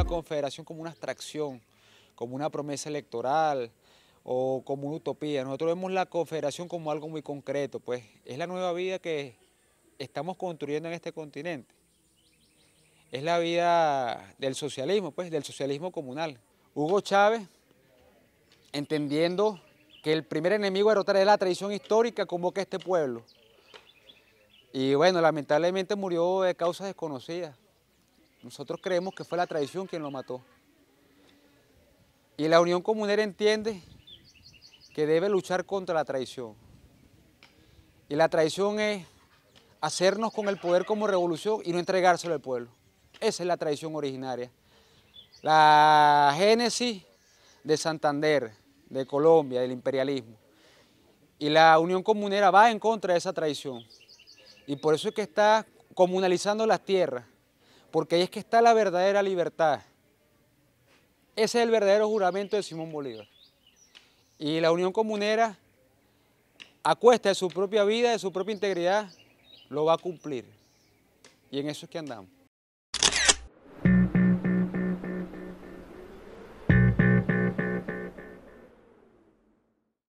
la confederación como una abstracción, como una promesa electoral o como una utopía. Nosotros vemos la confederación como algo muy concreto, pues es la nueva vida que estamos construyendo en este continente. Es la vida del socialismo, pues del socialismo comunal. Hugo Chávez, entendiendo que el primer enemigo a derrotar es la tradición histórica, convoca a este pueblo. Y bueno, lamentablemente murió de causas desconocidas. Nosotros creemos que fue la traición quien lo mató. Y la Unión Comunera entiende que debe luchar contra la traición. Y la traición es hacernos con el poder como revolución y no entregárselo al pueblo. Esa es la traición originaria. La génesis de Santander, de Colombia, del imperialismo. Y la Unión Comunera va en contra de esa traición. Y por eso es que está comunalizando las tierras porque ahí es que está la verdadera libertad. Ese es el verdadero juramento de Simón Bolívar. Y la unión comunera, a cuesta de su propia vida, de su propia integridad, lo va a cumplir. Y en eso es que andamos.